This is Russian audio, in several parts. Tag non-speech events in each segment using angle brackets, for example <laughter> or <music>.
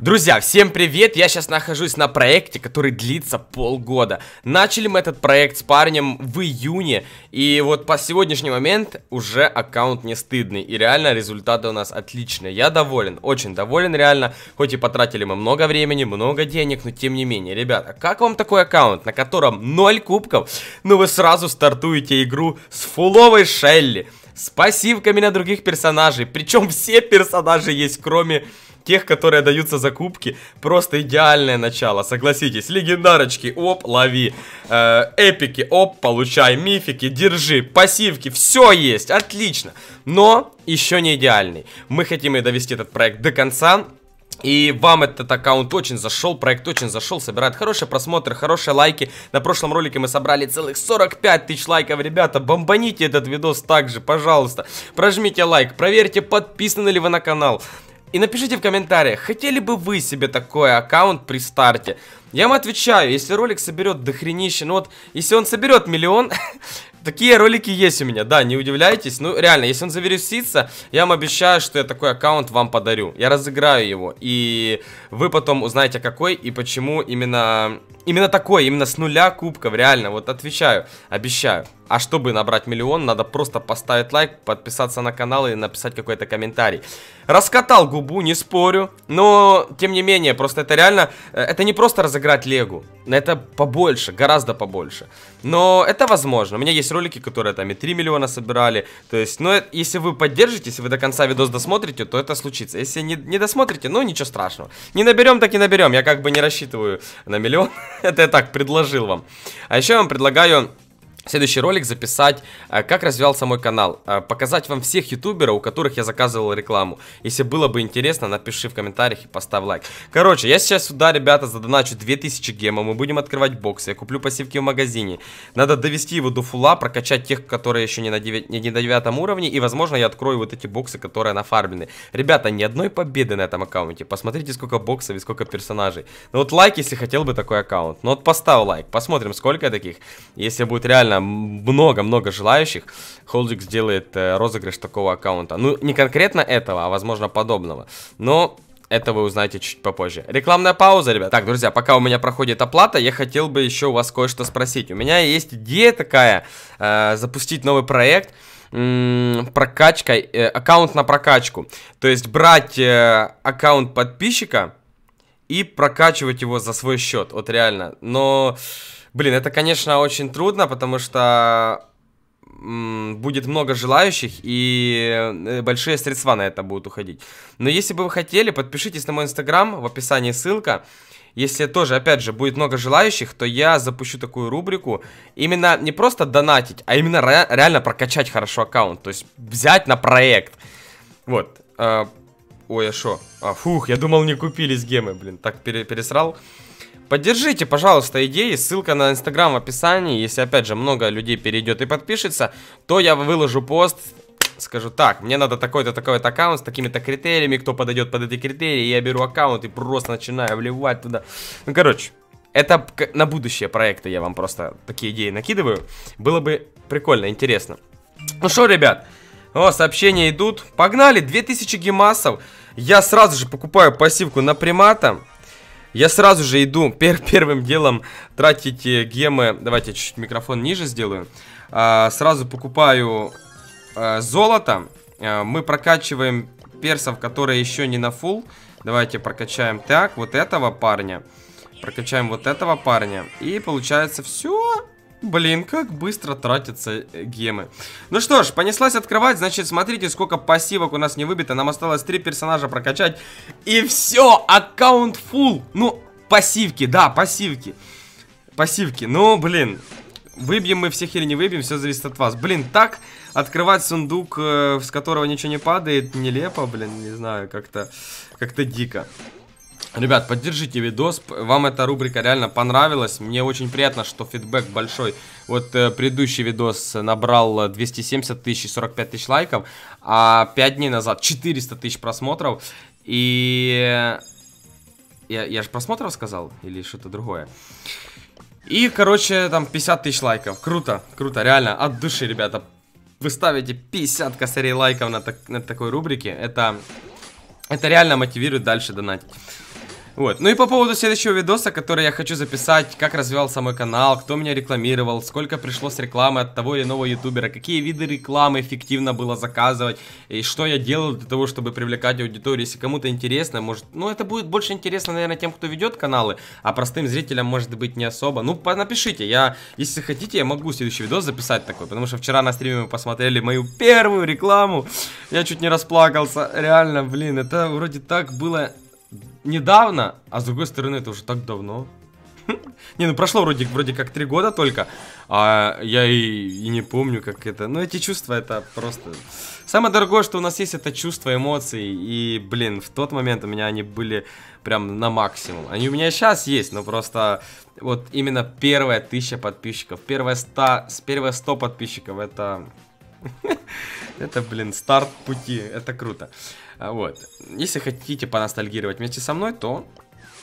Друзья, всем привет! Я сейчас нахожусь на проекте, который длится полгода. Начали мы этот проект с парнем в июне, и вот по сегодняшний момент уже аккаунт не стыдный, и реально результаты у нас отличные. Я доволен, очень доволен реально, хоть и потратили мы много времени, много денег, но тем не менее. Ребята, как вам такой аккаунт, на котором 0 кубков, Ну вы сразу стартуете игру с фуловой Шелли, с пассивками на других персонажей, причем все персонажи есть, кроме тех, которые даются закупки. Просто идеальное начало, согласитесь. Легендарочки, оп, лови. Э, эпики, оп, получай. Мифики, держи. Пассивки, все есть, отлично. Но еще не идеальный. Мы хотим и довести этот проект до конца. И вам этот аккаунт очень зашел, проект очень зашел, собирает хорошие просмотры, хорошие лайки. На прошлом ролике мы собрали целых 45 тысяч лайков. Ребята, бомбаните этот видос также, пожалуйста. Прожмите лайк, проверьте, подписаны ли вы на канал. И напишите в комментариях, хотели бы вы себе такой аккаунт при старте? Я вам отвечаю, если ролик соберет дохренище, ну вот, если он соберет миллион, <laughs> такие ролики есть у меня, да, не удивляйтесь. Ну, реально, если он завирусится, я вам обещаю, что я такой аккаунт вам подарю. Я разыграю его, и вы потом узнаете, какой и почему именно, именно такой, именно с нуля кубков, реально, вот отвечаю, обещаю. А чтобы набрать миллион, надо просто поставить лайк, подписаться на канал и написать какой-то комментарий. Раскатал губу, не спорю, но тем не менее, просто это реально, э, это не просто разыграть легу, это побольше, гораздо побольше. Но это возможно, у меня есть ролики, которые там и 3 миллиона собирали, то есть, ну, если вы поддержите, если вы до конца видос досмотрите, то это случится. Если не, не досмотрите, ну, ничего страшного. Не наберем, так и наберем, я как бы не рассчитываю на миллион, <laughs> это я так предложил вам. А еще я вам предлагаю следующий ролик записать, э, как развивался мой канал, э, показать вам всех ютуберов, у которых я заказывал рекламу. Если было бы интересно, напиши в комментариях и поставь лайк. Короче, я сейчас сюда, ребята, задоначу 2000 гемов, мы будем открывать боксы, я куплю пассивки в магазине. Надо довести его до фула, прокачать тех, которые еще не на, 9, не на 9 уровне, и, возможно, я открою вот эти боксы, которые нафармлены. Ребята, ни одной победы на этом аккаунте, посмотрите, сколько боксов и сколько персонажей. Ну вот лайк, если хотел бы такой аккаунт, ну вот поставь лайк, посмотрим, сколько таких. Если будет реально много-много желающих, Холдик сделает э, розыгрыш такого аккаунта. Ну, не конкретно этого, а возможно подобного. Но это вы узнаете чуть попозже. Рекламная пауза, ребят. Так, друзья, пока у меня проходит оплата, я хотел бы еще у вас кое-что спросить. У меня есть идея такая, э, запустить новый проект прокачка, э, аккаунт на прокачку. То есть брать э, аккаунт подписчика и прокачивать его за свой счет. Вот реально. Но Блин, это, конечно, очень трудно, потому что будет много желающих и э, большие средства на это будут уходить. Но если бы вы хотели, подпишитесь на мой инстаграм, в описании ссылка. Если тоже, опять же, будет много желающих, то я запущу такую рубрику. Именно не просто донатить, а именно реально прокачать хорошо аккаунт. То есть взять на проект. Вот. Э, ой, а шо? А, фух, я думал не купились гемы, блин. Так пересрал. Поддержите, пожалуйста, идеи, ссылка на инстаграм в описании, если опять же много людей перейдет и подпишется, то я выложу пост скажу, так, мне надо такой-то, такой-то аккаунт с такими-то критериями, кто подойдет под эти критерии, я беру аккаунт и просто начинаю вливать туда. Ну, короче, это на будущее проекты я вам просто такие идеи накидываю. Было бы прикольно, интересно. Ну что, ребят, о, сообщения идут. Погнали, 2000 гемасов. Я сразу же покупаю пассивку на примата. Я сразу же иду <laughs> пер первым делом тратить э, гемы. Давайте я чуть-чуть микрофон ниже сделаю. А, сразу покупаю а, золото. А, мы прокачиваем персов, которые еще не на фул. Давайте прокачаем так, вот этого парня. Прокачаем вот этого парня. И получается все. Блин, как быстро тратятся э, гемы. Ну что ж, понеслась открывать, значит, смотрите, сколько пассивок у нас не выбито. Нам осталось три персонажа прокачать. И все, аккаунт full. Ну, пассивки, да, пассивки. Пассивки, ну, блин. Выбьем мы всех или не выбьем, все зависит от вас. Блин, так открывать сундук, э, с которого ничего не падает, нелепо, блин, не знаю, как-то как-то дико. Ребят, поддержите видос, вам эта рубрика реально понравилась, мне очень приятно, что фидбэк большой. Вот э, предыдущий видос набрал 270 э, тысяч и 45 тысяч лайков, а 5 дней назад 400 тысяч просмотров, и... Э, я, я же просмотров сказал? Или что-то другое? И, короче, там 50 тысяч лайков. Круто, круто, реально, от души, ребята. Вы ставите 50 косарей лайков на, так, на такой рубрике, это... Это реально мотивирует дальше донатить. Вот. Ну и по поводу следующего видоса, который я хочу записать, как развивался мой канал, кто меня рекламировал, сколько пришло с рекламы от того или иного ютубера, какие виды рекламы эффективно было заказывать, и что я делал для того, чтобы привлекать аудиторию. Если кому-то интересно, может... Ну, это будет больше интересно, наверное, тем, кто ведет каналы, а простым зрителям, может быть, не особо. Ну, напишите, я... Если хотите, я могу следующий видос записать такой, потому что вчера на стриме мы посмотрели мою первую рекламу, я чуть не расплакался, реально, блин, это вроде так было недавно, а с другой стороны, это уже так давно. <laughs> Не, ну прошло вроде, вроде как три года только, а я и, и не помню, как это... Ну, эти чувства, это просто... Самое дорогое, что у нас есть, это чувство эмоций, и, блин, в тот момент у меня они были прям на максимум. Они у меня сейчас есть, но просто вот именно первая тысяча подписчиков, первая 100, первая 100 подписчиков, это... <laughs> Это, блин, старт пути, это круто. А, вот. Если хотите поностальгировать вместе со мной, то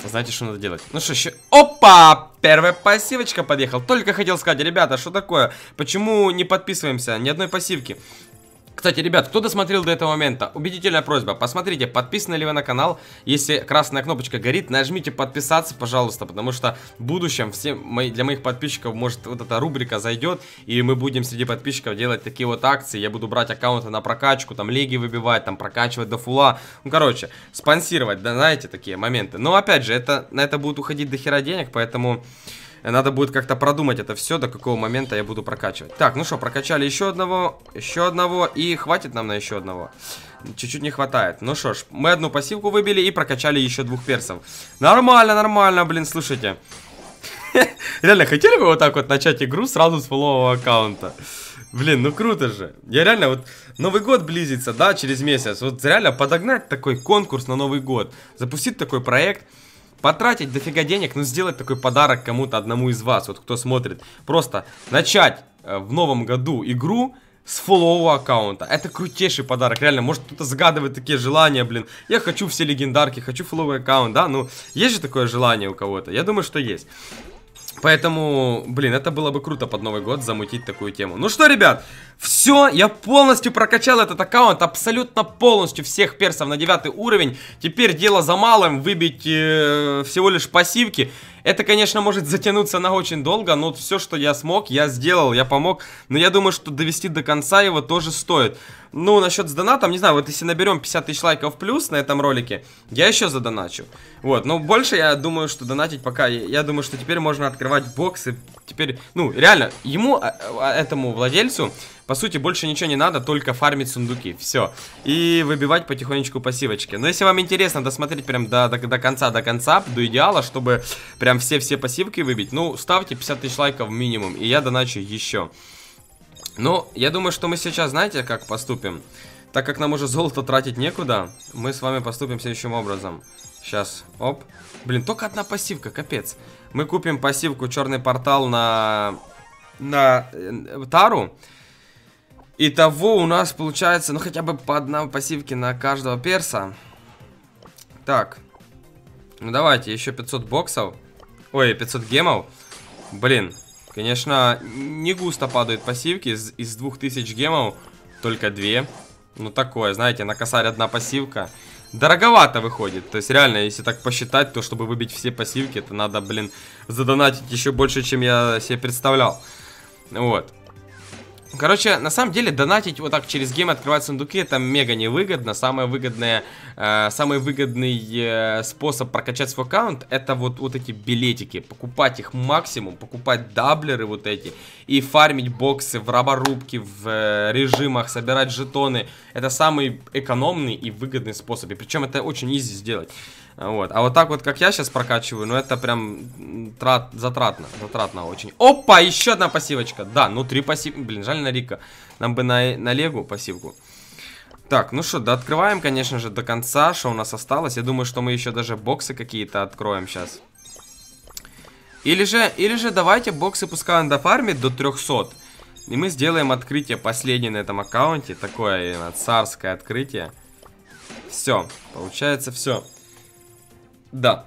знаете, что надо делать. Ну что еще? Опа! Первая пассивочка подъехал. Только хотел сказать, ребята, что такое? Почему не подписываемся? Ни одной пассивки. Кстати, ребят, кто досмотрел до этого момента, убедительная просьба, посмотрите, подписаны ли вы на канал. Если красная кнопочка горит, нажмите подписаться, пожалуйста, потому что в будущем все мои, для моих подписчиков, может, вот эта рубрика зайдет, и мы будем среди подписчиков делать такие вот акции. Я буду брать аккаунты на прокачку, там леги выбивать, там прокачивать до фула. Ну, короче, спонсировать, да, знаете, такие моменты. Но, опять же, это, на это будет уходить до хера денег, поэтому... Надо будет как-то продумать это все, до какого момента я буду прокачивать. Так, ну что, прокачали еще одного, еще одного, и хватит нам на еще одного. Чуть-чуть не хватает. Ну что ж, мы одну пассивку выбили и прокачали еще двух персов. Нормально, нормально, блин, слушайте. <laughs> Реально, хотели бы вот так вот начать игру сразу с фулового аккаунта? Блин, ну круто же. Я реально вот... Новый год близится, да, через месяц. Вот реально подогнать такой конкурс на Новый год. Запустить такой проект потратить дофига денег, но ну, сделать такой подарок кому-то одному из вас, вот кто смотрит. Просто начать э, в новом году игру с фоллового аккаунта. Это крутейший подарок, реально. Может кто-то загадывает такие желания, блин. Я хочу все легендарки, хочу фолловый аккаунт, да? Ну, есть же такое желание у кого-то? Я думаю, что есть. Поэтому, блин, это было бы круто под Новый год замутить такую тему. Ну что, ребят, все, я полностью прокачал этот аккаунт, абсолютно полностью всех персов на девятый уровень. Теперь дело за малым, выбить э, всего лишь пассивки. Это, конечно, может затянуться на очень долго, но вот все, что я смог, я сделал, я помог. Но я думаю, что довести до конца его тоже стоит. Ну, насчет с донатом, не знаю, вот если наберем 50 тысяч лайков плюс на этом ролике, я еще задоначу. Вот, но больше я думаю, что донатить пока... Я думаю, что теперь можно открывать боксы Теперь, ну, реально, ему, а, а, этому владельцу, по сути, больше ничего не надо, только фармить сундуки. Все. И выбивать потихонечку пассивочки. Но если вам интересно досмотреть прям до, до, до конца, до конца, до идеала, чтобы прям все-все пассивки выбить, ну, ставьте 50 тысяч лайков минимум, и я доначу еще. Ну, я думаю, что мы сейчас, знаете, как поступим? Так как нам уже золото тратить некуда, мы с вами поступим следующим образом. Сейчас, оп. Блин, только одна пассивка, капец. Мы купим пассивку черный портал на... На э, Тару. и того у нас получается, ну, хотя бы по одной пассивке на каждого перса. Так. Ну, давайте, еще 500 боксов. Ой, 500 гемов. Блин, конечно, не густо падают пассивки. Из, из 2000 гемов только две. Ну, такое, знаете, на косарь одна пассивка дороговато выходит. То есть реально, если так посчитать, то чтобы выбить все пассивки, это надо, блин, задонатить еще больше, чем я себе представлял. Вот. Короче, на самом деле донатить вот так через гейм открывать сундуки это мега невыгодно. Самое выгодное, э, самый выгодный э, способ прокачать свой аккаунт это вот, вот эти билетики. Покупать их максимум, покупать даблеры вот эти и фармить боксы в раборубке, в э, режимах, собирать жетоны. Это самый экономный и выгодный способ. И причем это очень easy сделать. Вот. А вот так вот, как я сейчас прокачиваю, ну это прям трат, затратно, затратно очень. Опа, еще одна пассивочка. Да, ну три пассивки. Блин, жаль на Рика. Нам бы на, на Легу пассивку. Так, ну что, да открываем, конечно же, до конца, что у нас осталось. Я думаю, что мы еще даже боксы какие-то откроем сейчас. Или же, или же давайте боксы пускай он дофармит до 300. И мы сделаем открытие последнее на этом аккаунте. Такое царское открытие. Все, получается все. Да.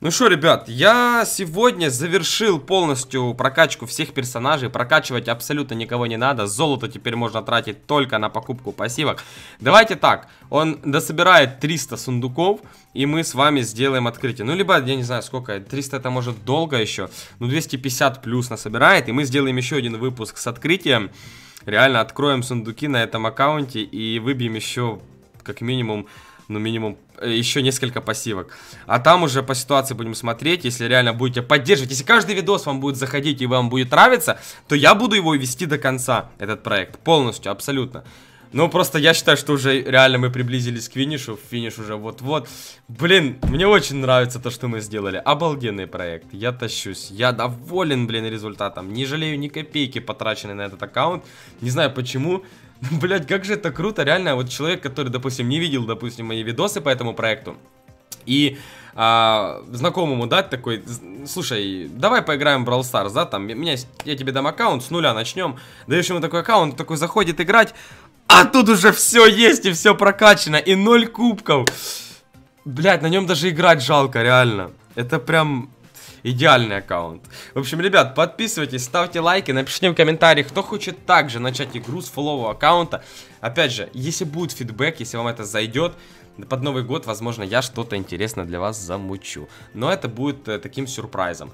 Ну что, ребят, я сегодня завершил полностью прокачку всех персонажей. Прокачивать абсолютно никого не надо. Золото теперь можно тратить только на покупку пассивок. Давайте так, он дособирает 300 сундуков, и мы с вами сделаем открытие. Ну, либо, я не знаю, сколько, 300 это может долго еще. Ну, 250 плюс насобирает, и мы сделаем еще один выпуск с открытием. Реально откроем сундуки на этом аккаунте и выбьем еще как минимум ну, минимум, э, еще несколько пассивок. А там уже по ситуации будем смотреть, если реально будете поддерживать. Если каждый видос вам будет заходить и вам будет нравиться, то я буду его вести до конца, этот проект, полностью, абсолютно. Ну, просто я считаю, что уже реально мы приблизились к финишу. Финиш уже вот-вот. Блин, мне очень нравится то, что мы сделали. Обалденный проект. Я тащусь. Я доволен, блин, результатом. Не жалею ни копейки, потраченной на этот аккаунт. Не знаю почему. <laughs> Блять, как же это круто, реально, вот человек, который, допустим, не видел, допустим, мои видосы по этому проекту, и а, знакомому дать такой, слушай, давай поиграем в Brawl Stars, да, там, меня, я тебе дам аккаунт, с нуля начнем, даешь ему такой аккаунт, такой заходит играть, а тут уже все есть и все прокачано, и ноль кубков. Блять, на нем даже играть жалко, реально. Это прям идеальный аккаунт. В общем, ребят, подписывайтесь, ставьте лайки, напишите в комментариях, кто хочет также начать игру с фулового аккаунта. Опять же, если будет фидбэк, если вам это зайдет, под Новый год, возможно, я что-то интересное для вас замучу. Но это будет э, таким сюрпризом.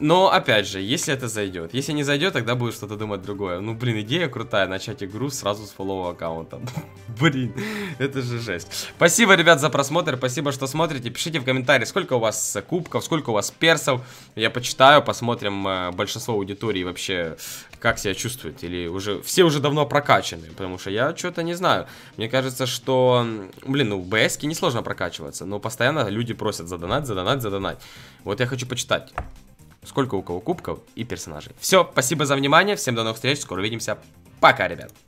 Но, опять же, если это зайдет. Если не зайдет, тогда будет что-то думать другое. Ну, блин, идея крутая, начать игру сразу с фоллоу аккаунта. <laughs> блин, это же жесть. Спасибо, ребят, за просмотр, спасибо, что смотрите. Пишите в комментарии, сколько у вас э, кубков, сколько у вас персов. Я почитаю, посмотрим э, большинство аудитории вообще, как себя чувствует. Или уже, все уже давно прокачаны, потому что я что-то не знаю. Мне кажется, что, блин, ну, в БС несложно прокачиваться, но постоянно люди просят задонать, задонать, задонать. Вот я хочу почитать сколько у кого кубков и персонажей. Все, спасибо за внимание, всем до новых встреч, скоро увидимся. Пока, ребят.